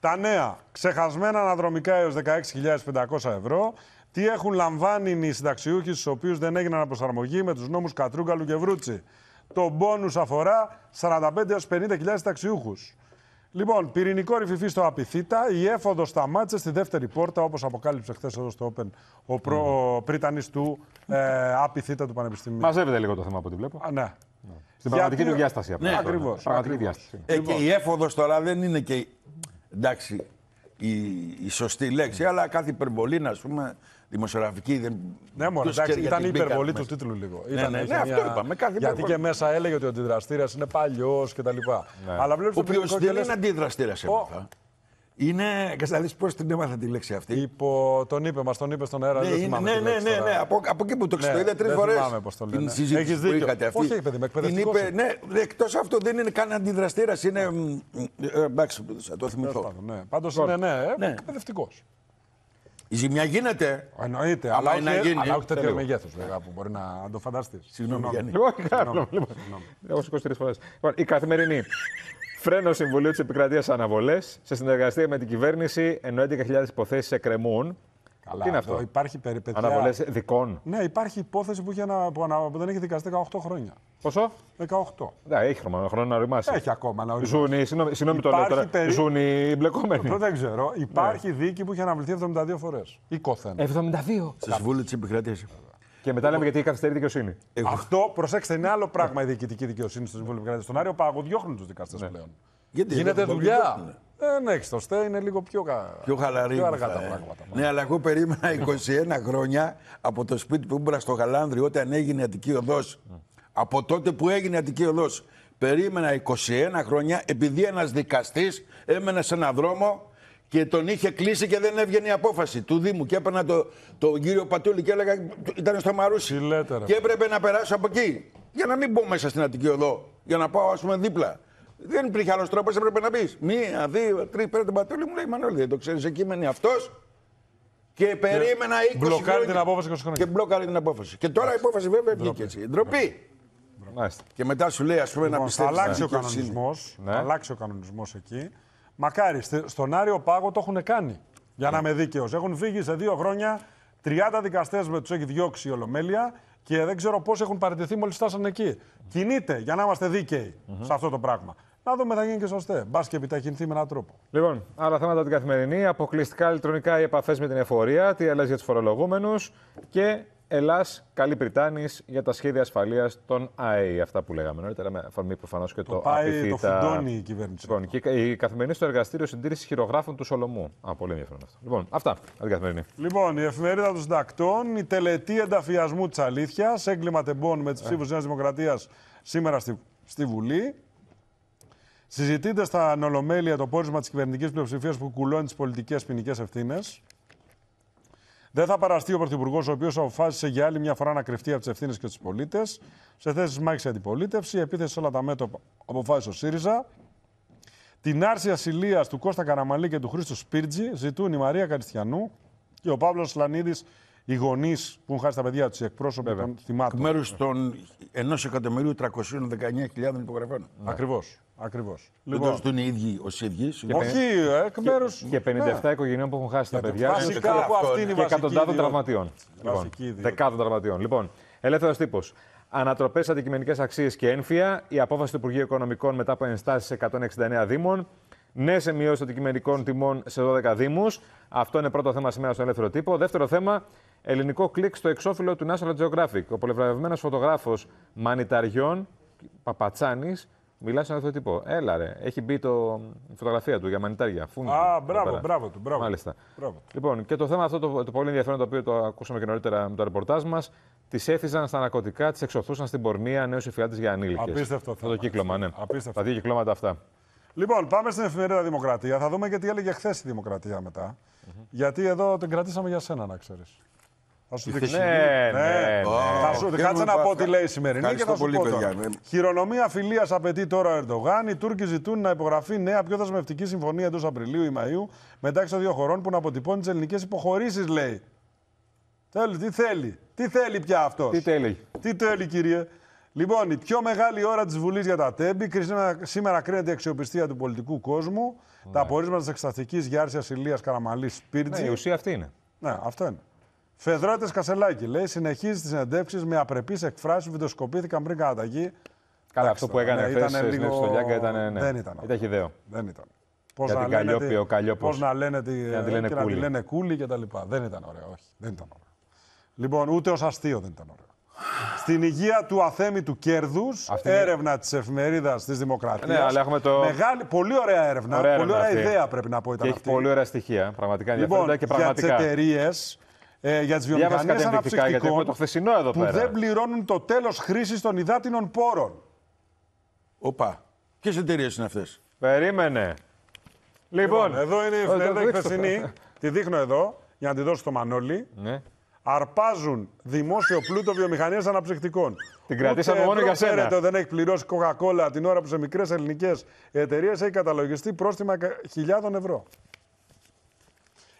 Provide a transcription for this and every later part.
Τα νέα, ξεχασμένα αναδρομικά έως 16.500 ευρώ. Τι έχουν λαμβάνει οι συνταξιούχοι στους οποίους δεν έγιναν αποσαρμογή με τους νόμους Κατρούγκαλου και Βρούτσι. Το μπόνους αφορά 45 έως 50.000 συνταξιούχους. Λοιπόν, πυρηνικό ρηφιφί στο Απιθύτα, η έφοδο σταμάτησε στη δεύτερη πόρτα, όπως αποκάλυψε χθες εδώ στο Open ο προ... του ε, Απιθύτα του Πανεπιστημίου. Μαζεύεται λίγο το θέμα από ό,τι βλέπω. Α, ναι. Στην πραγματική του διάσταση. Ναι, ακριβώς. Πραγματική διάσταση. Ε, και η λοιπόν. έφοδος τώρα δεν είναι και εντάξει, η, η σωστή λέξη, αλλά κάθε υπερβολή, α πούμε, δημοσιογραφική. Δεν... Ναι, μόνο εντάξει, ήταν η υπερβολή του τίτλου λίγο. Ναι, ήταν, ναι, ναι, ναι αυτό είπαμε. Κάθε γιατί υπερβολή. και μέσα έλεγε ότι ο αντιδραστήρας είναι παλιός κτλ. Ναι. Αλλά ότι. ο οποίο δεν είναι αντιδραστήρα έμαθα. Είναι. Κασταλή, πώς την έμαθα τη λέξη αυτή. Υπό... Τον είπε, μας τον είπε στον αέρα. Ναι, δεν θυμάμαι ναι, ναι, ναι, ναι, ναι. Από, από εκεί που το ναι, ξέρω, είδα τρεις φορέ. Δεν θυμάμαι πώς το λένε. Την συζήτηση Έχεις που δίκιο. είχατε αυτή. Όχι, παιδί, με εκπαιδευτικός. είπε, ναι, ναι εκτός αυτό δεν είναι καν αντιδραστήρας. Είναι. Ε, εντάξει, θα το θυμηθώ. Ναι. Πάντως είναι, λοιπόν, ναι, ε, ναι. εκπαιδευτικός. Η ζημιά γίνεται. Εννοείται, αλλά, αλλά, όχι, γίνει. αλλά όχι τέτοιο μεγέθο που μπορεί να το φανταστείς. Συγγνώμη, Όχι, κάνω. Όχι, 23 φορέ. Η καθημερινή. Φρένο Συμβουλίου της Επικρατείας Αναβολές σε συνεργασία με την κυβέρνηση, ενώ 11.000 υποθέσει εκκρεμούν. Καλά, Τι είναι αυτό. Υπάρχει περιπέτεια. Αναβολές δικών. Ναι, υπάρχει υπόθεση που, ένα, που, δεν έχει δικαστεί 18 χρόνια. Πόσο? 18. Ναι, έχει χρόνο, χρόνο να οριμάσει. Έχει ακόμα να οριμάσει. Ζούνι, συγγνώμη το λέω τώρα. Περί... Ζούνι μπλεκόμενοι. δεν ξέρω. Ναι. Υπάρχει δίκη που έχει αναβληθεί 72 φορέ. Οικόθεν. 72. Στη συμβούλιο της Επικρατείας. Και μετά λέμε γιατί καθυστερεί καθυστερή δικαιοσύνη. Αυτό, προσέξτε, είναι άλλο πράγμα η διοικητική δικαιοσύνη στο Συμβούλιο Επικρατείας. Στον Άριο Πάγο διώχνουν τους δικαστές ναι. πλέον. Γιατί Γίνεται δουλειά. Ναι, έχει ναι, το στε, είναι λίγο πιο, πιο χαλαρή. Πιο αργά τα πράγματα. Ναι, αλλά εγώ περίμενα 21 χρόνια από το σπίτι που ήμουν στο Χαλάνδρι όταν έγινε Αττική Οδός. Από τότε που έγινε Αττική Οδός. Περίμενα 21 χρόνια επειδή ένας δικαστής έμενε σε έναν δρόμο και τον είχε κλείσει και δεν έβγαινε η απόφαση του Δήμου. Και έπαιρνα το, τον κύριο Πατούλη και έλεγα: ήταν στο Μαρούσι. Φιλέτερα. και έπρεπε να περάσω από εκεί. Για να μην μπω μέσα στην Αττική Οδό. Για να πάω, ας πούμε, δίπλα. Δεν υπήρχε άλλος τρόπος, έπρεπε να πεις. Μία, δύο, τρεις, πέρα τον Πατούλη μου λέει: Μανώλη, δεν το ξέρεις, εκεί μένει αυτός. Και περίμενα 20 χρόνια. την απόφαση χρόνια. Και μπλοκάρει την απόφαση. Και τώρα η απόφαση βέβαια βγήκε έτσι. Ντροπή. Και μετά σου λέει, ας πούμε, να λοιπόν, πιστεύεις. Αλλάξει ο κανονισμό. Αλλάξει ο κανονισμός εκεί. Μακάρι, στον Άριο Πάγο το έχουν κάνει. Για να είμαι δίκαιος. Έχουν φύγει σε δύο χρόνια 30 δικαστές με τους έχει διώξει η Ολομέλεια και δεν ξέρω πώς έχουν παραιτηθεί μόλις φτάσανε εκεί. Κινείται για να είμαστε δίκαιοι σε αυτό το πράγμα. Να δούμε, θα γίνει και σωστέ. Μπας και επιταχυνθεί με έναν τρόπο. Λοιπόν, άλλα θέματα την καθημερινή. Αποκλειστικά ηλεκτρονικά οι επαφές με την εφορία, τι αλλάζει για τους φορολογούμενους και Ελλάς, καλή Πριτάνης για τα σχέδια ασφαλείας των ΑΕΗ. Αυτά που λέγαμε νωρίτερα, με αφορμή προφανώς και το, το Το φουντώνει η κυβέρνηση. Λοιπόν, και η καθημερινή στο εργαστήριο συντήρηση χειρογράφων του Σολομού. Α, πολύ ενδιαφέρον αυτό. Λοιπόν, αυτά αν καθημερινή. Λοιπόν, η εφημερίδα των συντακτών, η τελετή ενταφιασμού της αλήθειας, έγκλημα τεμπών με τις ψήφου ε. Νέας Δημοκρατίας σήμερα στη, στη Βουλή. Συζητείται στα νολομέλεια το πόρισμα της κυβερνητικής πλειοψηφίας που κουλώνει τις πολιτικές ποινικές ευθύνες. Δεν θα παραστεί ο Πρωθυπουργός, ο οποίος αποφάσισε για άλλη μια φορά να κρυφτεί από τις ευθύνες και του πολίτες. Σε θέσει μάχης αντιπολίτευσης, επίθεση σε όλα τα μέτωπα, αποφάσισε ο ΣΥΡΙΖΑ. Την άρση ασυλίας του Κώστα Καραμαλή και του Χρήστου Σπίρτζη ζητούν η Μαρία Καριστιανού και ο Παύλος Λανίδης, οι γονείς που έχουν χάσει τα παιδιά τους, οι εκπρόσωποι των θυμάτων. Εκ μέρους των 1.319.000 υπογραφών. Ακριβώς. Ακριβώς. Λοιπόν, δεν είναι οι ίδιοι ως ίδιοι. Όχι, ε, εκ μέρους. Και 57 ναι. οικογενειών που έχουν χάσει τα παιδιά του. είναι η Και εκατοντάδων τραυματιών. Λοιπόν, δεκάδων τραυματιών. Λοιπόν, ελεύθερος τύπος. Ανατροπές αντικειμενικές αξίες και ένφια. Η απόφαση του Υπουργείου Οικονομικών μετά από ενστάσεις 169 Δήμων. Ναι, σε μειώσει αντικειμενικών τιμών σε 12 Δήμους. Αυτό είναι πρώτο θέμα σήμερα στον ελεύθερο τύπο. Δεύτερο θέμα, ελληνικό κλικ στο εξώφυλλο του National Geographic. Ο πολευραβευμένο φωτογράφος Μανιταριών Παπατσάνης Μιλάς σε αυτό τύπο. Έλα ρε, έχει μπει το... η φωτογραφία του για μανιτάρια. Φούνι, Α, μπράβο, μπράβο του. Μπράβο. Μάλιστα. Μπράβο. Λοιπόν, και το θέμα αυτό το, το πολύ ενδιαφέρον το οποίο το ακούσαμε και νωρίτερα με το ρεπορτάζ μας. Τις έθιζαν στα ναρκωτικά, τις εξωθούσαν στην πορνεία νέους εφιάλτη για ανήλικες. Απίστευτο αυτό. Το κύκλωμα, ναι. Απίστευτο. Τα δύο κυκλώματα αυτά. Λοιπόν, πάμε στην εφημερίδα Δημοκρατία. Θα δούμε και τι έλεγε χθες η Δημοκρατία μετά. Γιατί εδώ την κρατήσαμε για σένα, να ξέρεις. Ναι, ναι. Ναι, θα σου δείξω. Ναι, ναι, Θα σου Κάτσε να πω τι λέει η σημερινή και θα σου πω τώρα. Χειρονομία φιλίας απαιτεί τώρα ο Ερντογάν. Οι Τούρκοι ζητούν να υπογραφεί νέα πιο δεσμευτική συμφωνία εντός Απριλίου ή Μαου μεταξύ των δύο χωρών που να αποτυπώνει τις ελληνικές υποχωρήσεις, λέει. Θέλει, τι θέλει. Τι θέλει πια αυτός. Τι θέλει. Τι θέλει, κύριε. Λοιπόν, η πιο μεγάλη ώρα της Βουλής για τα τέμπη. Σήμερα κρίνεται η αξιοπιστία του πολιτικού κόσμου. Τα απορίσματα της εξαστικής Γιάρσιας Ηλίας Καραμαλής Σπίρτζη. η ουσία αυτή είναι. Ναι, αυτό είναι. Φεδρότε Κασελάκη λέει: Συνεχίζει τις συνεντεύξεις με απρεπείς εκφράσεις που βιντεοσκοπήθηκαν πριν καταγεί. Καλά, αυτό που έκανε ναι, χθες λίγο... στο Λιάγκα ήταν. Ναι, δεν ήταν. Ήταν χιδαίο. Δεν ήταν. Πώ να, λένε, πώς να λένε Πώ να λένε, Τι... Να τη λένε κούλι και τα λοιπά. Δεν ήταν ωραίο, όχι. Δεν ήταν ωραίο. Λοιπόν, ούτε ως αστείο δεν ήταν ωραίο. Στην υγεία του αθέμητου κέρδους, αυτή... έρευνα της εφημερίδας της Δημοκρατίας. Ναι, αλλά έχουμε το. Μεγάλη, πολύ ωραία έρευνα. Ωραία πολύ ωραία αυτή. ιδέα πρέπει να πω ήταν. Και αυτή. έχει πολύ ωραία στοιχεία. Πραγματικά ενδιαφέροντα λοιπόν, και πραγματικά. Για τις εταιρείες ε, για τις βιομηχανίε αναψυκτικών το χθεσινό εδώ που δεν πληρώνουν το τέλος χρήσης των υδάτινων πόρων. Οπα. Ποιες εταιρείες είναι αυτές. Περίμενε. Λοιπόν, λοιπόν, εδώ είναι η εφημερίδα η χθεσινή. Τη δείχνω εδώ για να τη δώσω στο Μανώλη. Ναι. Αρπάζουν δημόσιο πλούτο βιομηχανία αναψυκτικών. Την κρατήσαμε μόνο για σένα. Ξέρετε, δεν έχει πληρώσει Coca-Cola την ώρα που σε μικρές ελληνικές εταιρείες έχει καταλογιστεί πρόστιμα χιλιάδων ευρώ.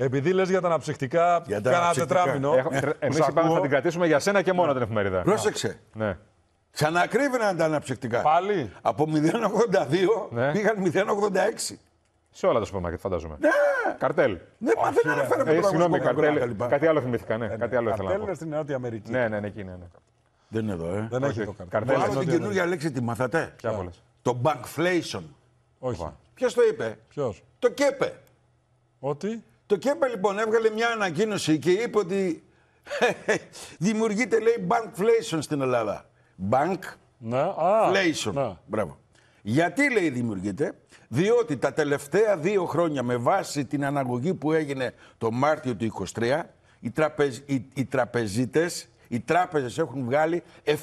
Επειδή λες για τα αναψυχτικά, κανάτε τετράμινο. Ε, Εμείς είπαμε θα την κρατήσουμε για σένα και μόνο ναι. την εφημερίδα. Πρόσεξε. Ναι. Ξανακρύβαιναν τα αναψυχτικά. Πάλι. Από 0,82 ναι. πήγαν 0,86. Σε όλα τα σούπερ μάρκετ, φαντάζομαι. Ναι. Καρτέλ. Ναι, μα δεν αναφέραμε ε, Συγγνώμη, καρτέλ. Κάτι άλλο θυμήθηκα. Ναι, ε, ναι. κάτι άλλο ήθελα. Καρτέλ είναι στην Νότια Αμερική. Ναι, ναι, ναι, εκεί, ναι, ναι. Δεν είναι εδώ, ε. Δεν έχει το καρτέλ. Άλλο την καινούργια λέξη τη μάθατε. Ποια πολλέ. Το «bankflation». Όχι. Ποιος το είπε. Ποιος. Το κέπε. Ότι. Το ΚΕΠΑ λοιπόν έβγαλε μια ανακοίνωση και είπε ότι δημιουργείται λέει bankflation στην Ελλάδα. Bank ναι, Μπράβο. Γιατί λέει δημιουργείται, διότι τα τελευταία δύο χρόνια με βάση την αναγωγή που έγινε το Μάρτιο του 23, οι, τραπεζ, οι, οι τραπεζίτες, οι τράπεζες έχουν βγάλει 7,5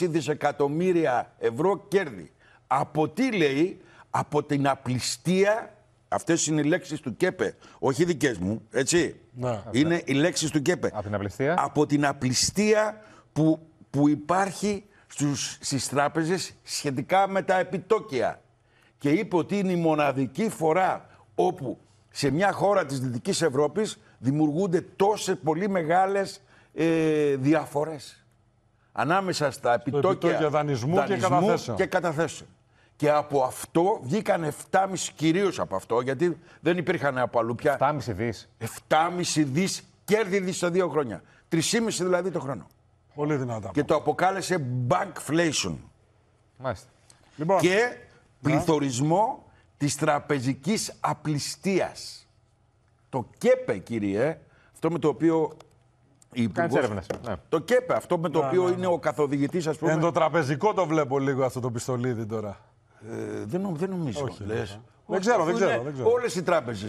δισεκατομμύρια ευρώ κέρδη. Από τι λέει, από την απληστία Αυτές είναι οι λέξεις του ΚΕΠΕ, όχι δικές μου, έτσι. Να, είναι οι λέξεις του ΚΕΠΕ. Από την απληστία. Από την απληστία που, που υπάρχει στις τράπεζες σχετικά με τα επιτόκια. Και είπε ότι είναι η μοναδική φορά όπου σε μια χώρα της Δυτικής Ευρώπης δημιουργούνται τόσες πολύ μεγάλες ε, διαφορές ανάμεσα στα επιτόκια, δανεισμού, δανεισμού και, και καταθέσεων. Και από αυτό βγήκαν 7,5 κυρίως από αυτό, γιατί δεν υπήρχαν από αλλού πια. 7,5 δι. 7,5 δις κέρδη σε δύο χρόνια. 3,5 δηλαδή το χρόνο. Πολύ δυνατά. Και το αποκάλεσε bankflation. Μάλιστα. Λοιπόν, και ναι. πληθωρισμό της της τραπεζικής απληστίας. Το ΚΕΠΕ, κύριε, αυτό με το οποίο... Κάνεις ναι. Το ΚΕΠΕ, αυτό με το ναι, οποίο ναι, είναι ο καθοδηγητής, ας πούμε... Εν το τραπεζικό το βλέπω λίγο αυτό το πιστολίδι τώρα. Ε, δεν, δεν νομίζω. Όχι, Δεν ξέρω, δεν ξέρω. Δεν ξέρω. Όλες οι τράπεζες.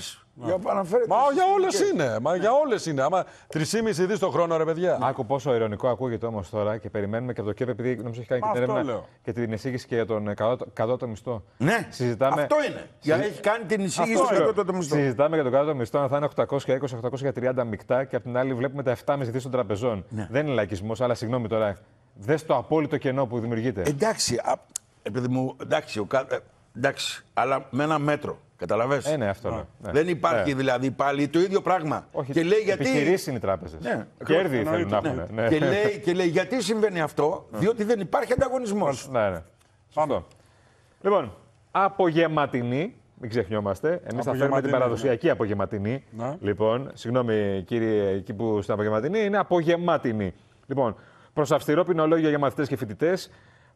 Μα για όλες είναι. Μα για ναι. όλες είναι. Άμα 3,5 δις το χρόνο, ρε παιδιά. Άκου πόσο ειρωνικό ακούγεται όμως τώρα και περιμένουμε και από το ΚΕΠ, επειδή νομίζω έχει κάνει και την έρευνα και την εισήγηση και για τον ε, κατώτατο μισθό. Ναι, αυτό είναι. Για να έχει κάνει την εισήγηση για τον κατώτατο μισθό. Συζητάμε για τον κατώτατο μισθό να θα είναι 820-830 μεικτά και απ' την άλλη βλέπουμε τα 7,5 δις των τραπεζών. Ναι. Δεν είναι λαϊκισμός, αλλά συγγνώμη τώρα. Δες το απόλυτο κενό που δημιουργείται. Εντάξει, επειδή μου. Εντάξει, ο ε, εντάξει, αλλά με ένα μέτρο. Καταλαβες. Ε, ναι, αυτό. Ναι. ναι. Δεν υπάρχει ε. δηλαδή πάλι το ίδιο πράγμα. Όχι, και λέει γιατί. Επιχειρήσεις είναι οι τράπεζες. Ναι, Κέρδη θέλουν να έχουν. Ναι. ναι. Και, λέει, και λέει γιατί συμβαίνει αυτό, ναι. διότι δεν υπάρχει ανταγωνισμός. Ναι, ναι. Πάμε. Λοιπόν, απογεματινή, μην ξεχνιόμαστε. Εμείς θα φέρουμε την παραδοσιακή ναι. απογευματινή. Λοιπόν, συγγνώμη κύριε, εκεί που στην απογεματινή είναι απογεματινή. Λοιπόν, προς αυστηρό ποινολόγιο για μαθητές και φοιτητές,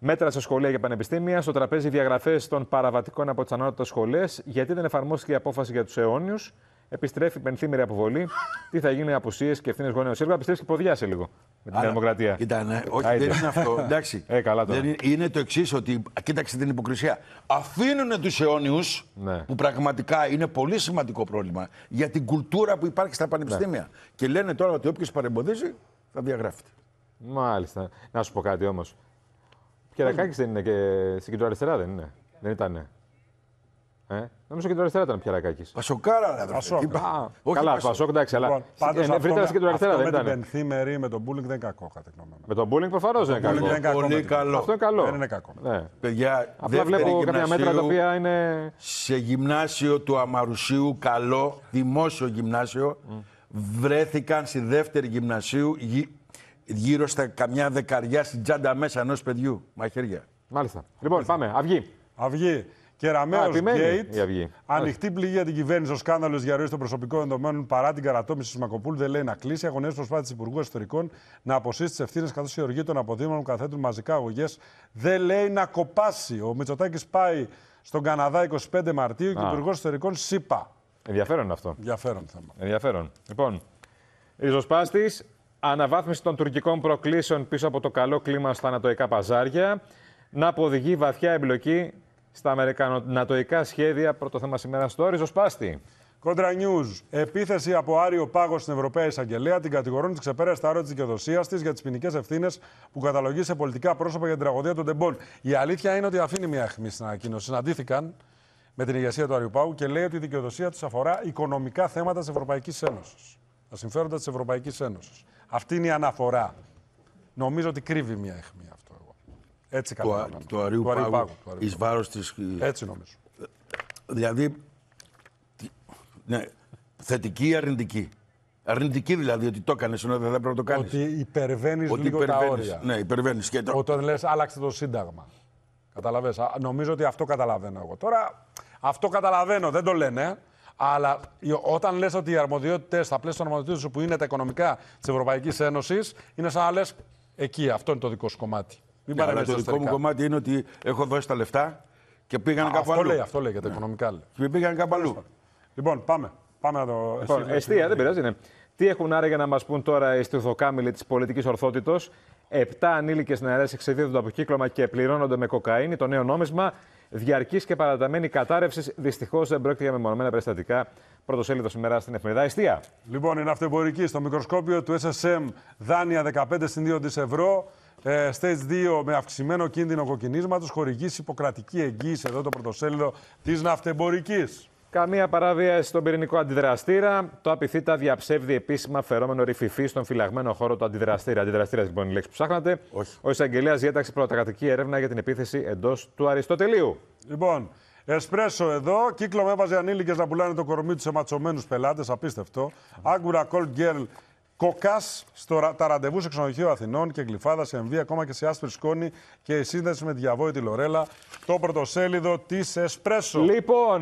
Μέτρα σε σχολεία και πανεπιστήμια, στο τραπέζι διαγραφές των παραβατικών από τις ανώτατες σχολές. Γιατί δεν εφαρμόστηκε η απόφαση για τους αιώνιους. Επιστρέφει πενθήμερη αποβολή. Τι θα γίνει, απουσίες και ευθύνες γονέων. Σίγουρα επιστρέφει και ποδιά σε λίγο με την Δημοκρατία. Κοίτα, ναι, όχι, Άιντε. δεν είναι αυτό. Εντάξει. Ε, καλά τώρα. Δεν είναι, είναι το εξής, ότι κοίταξε την υποκρισία. Αφήνουν τους αιώνιους, ναι. που πραγματικά είναι πολύ σημαντικό πρόβλημα, για την κουλτούρα που υπάρχει στα πανεπιστήμια. Ναι. Και λένε τώρα ότι όποιος παρεμποδίζει θα διαγράφεται. Μάλιστα. Να σου πω κάτι όμως. Πιερακάκη δεν είναι και στην κεντροαριστερά, δεν είναι. Δεν ήταν. Ε? Νομίζω και το αριστερά ήταν Πιαρακάκη. Πασοκάρα, ρε. Πασόκ. Όχι, Καλά, Πασόκ, πασόκ εντάξει, αλλά. Πάντω ευρύτερα και το αριστερά δεν ήταν. Με την Πενθήμερη, με τον Μπούλινγκ δεν είναι κακό, κατά τη γνώμη μου. Με τον Μπούλινγκ προφανώς δεν είναι κακό. Δεν είναι κακό. Πολύ καλό. Αυτό είναι καλό. Δεν είναι κακό. Ναι. Παιδιά, Απλά βλέπω κάποια μέτρα τα οποία είναι. Σε γυμνάσιο του Αμαρουσίου, καλό, δημόσιο γυμνάσιο, βρέθηκαν στη δεύτερη γυμνασίου γύρω στα καμιά δεκαριά στην τσάντα μέσα ενός παιδιού. Μαχαίρια. Μάλιστα. Λοιπόν, πάμε. Αυγή. Αυγή. Κεραμέο Γκέιτ. Ανοιχτή πληγή για την κυβέρνηση. Ο σκάνδαλος διαρροή των προσωπικών ενδομένων παρά την καρατόμηση τη Μακοπούλου δεν λέει να κλείσει. Αγωνέ προσπάθεια του Υπουργού Εσωτερικών να αποσύσει τις ευθύνες καθώς η οργή των αποδήμων που καθέτουν μαζικά αγωγές δεν λέει να κοπάσει. Ο Μητσοτάκης πάει στον Καναδά 25 Μαρτίου και ο Υπουργό Εσωτερικών ΣΥΠΑ. Ενδιαφέρον αυτό. Ενδιαφέρον θέμα. Ενδιαφέρον. Λοιπόν, ριζοσπάστης, Αναβάθμιση των τουρκικών προκλήσεων πίσω από το καλό κλίμα στα ανατοϊκά παζάρια. Να αποδηγεί βαθιά εμπλοκή στα αμερικανοτοϊκά σχέδια. Πρώτο θέμα σήμερα στο Όριζο Σπάστη. Κόντρα νιουζ. Επίθεση από Άριο Πάγο στην Ευρωπαία Εισαγγελία. την κατηγορούν ότι ξεπέρασε τα όρια της δικαιοδοσίας της για τις ποινικές ευθύνες που καταλογεί σε πολιτικά πρόσωπα για την τραγωδία των Ντεμπόλ. Η αλήθεια είναι ότι αφήνει μια αιχμή στην ανακοίνωση. Συναντήθηκαν με την ηγεσία του Άριου Πάγου και λέει ότι η δικαιοδοσία τους αφορά οικονομικά θέματα της Ευρωπαϊκής Ένωσης. Τα συμφέροντα της Ευρωπαϊκής Ένωσης. Αυτή είναι η αναφορά. Νομίζω ότι κρύβει μια αιχμή αυτό εγώ. Έτσι καταλαβαίνω. Το αριού πάγου, πάγου εις βάρος Έτσι νομίζω. Ε, δηλαδή, ναι, θετική ή αρνητική. Αρνητική δηλαδή, ότι το έκανες ενώ δεν πρέπει να το κάνεις. Ότι υπερβαίνεις λίγο υπερβαίνεις, τα όρια. Ναι, υπερβαίνεις. Το... Όταν λες, άλλαξε το Σύνταγμα. Καταλαβες. Νομίζω ότι αυτό καταλαβαίνω εγώ. Τώρα, αυτό καταλαβαίνω, δεν το λένε. Αλλά όταν λες ότι οι αρμοδιότητες, στα πλαίσια των αρμοδιοτήτων που είναι τα οικονομικά της Ευρωπαϊκής Ένωσης, είναι σαν να λες εκεί, αυτό είναι το δικό σου κομμάτι. Μην ναι, το δικό μου κομμάτι είναι ότι έχω δώσει τα λεφτά και πήγαν Α, κάπου αυτό αλλού. Λέει, αυτό λέει για τα ναι. οικονομικά. Λέει. Και πήγαν κάπου αλλού. Λοιπόν, πάμε. Πάμε να το. Λοιπόν, εστία, δεν πειράζει, ναι. Τι έχουν άραγε να μας πούν τώρα οι στιθοκάμιλοι της πολιτικής ορθότητος. Επτά ανήλικες νεαρές εξεδίδονται από κύκλωμα και πληρώνονται με κοκαίνη, το νέο νόμισμα διαρκής και παραταμένη κατάρρευσης. Δυστυχώς δεν πρόκειται για μεμονωμένα περιστατικά. Πρώτος σήμερα στην εφημερίδα Ιστία. Λοιπόν, η ναυτεμπορική στο μικροσκόπιο του SSM δάνεια 15 συν 2 ευρώ. Ε, stage 2 με αυξημένο κίνδυνο κοκκινίσματος, χορηγήσει υποκρατική εγγύηση εδώ το πρωτοσέλιδο της ναυτεμπορικής. Καμία παραβίαση στον πυρηνικό αντιδραστήρα. Το απειθήτα διαψεύδει επίσημα φερόμενο ρηφηφή στον φυλαγμένο χώρο του αντιδραστήρα. Αντιδραστήρα, λοιπόν, η λέξη που ψάχνατε. Όχι. Ο εισαγγελέας διέταξε πρωτακατοική έρευνα για την επίθεση εντός του Αριστοτελείου. Λοιπόν, Εσπρέσο εδώ, κύκλο με έβαζε ανήλικες να πουλάνε το κορμί τους σε ματσωμένου πελάτες. Απίστευτο. Άγκουρα Cold Girl Κοκάς στο τα ραντεβού σε ξενοδοχείο Αθηνών και γλυφάδα σε εμβία, ακόμα και σε άσπρη σκόνη και η σύνδεση με διαβόητη Λορέλα. Το πρωτοσέλιδο της Εσπρέσο. Λοιπόν.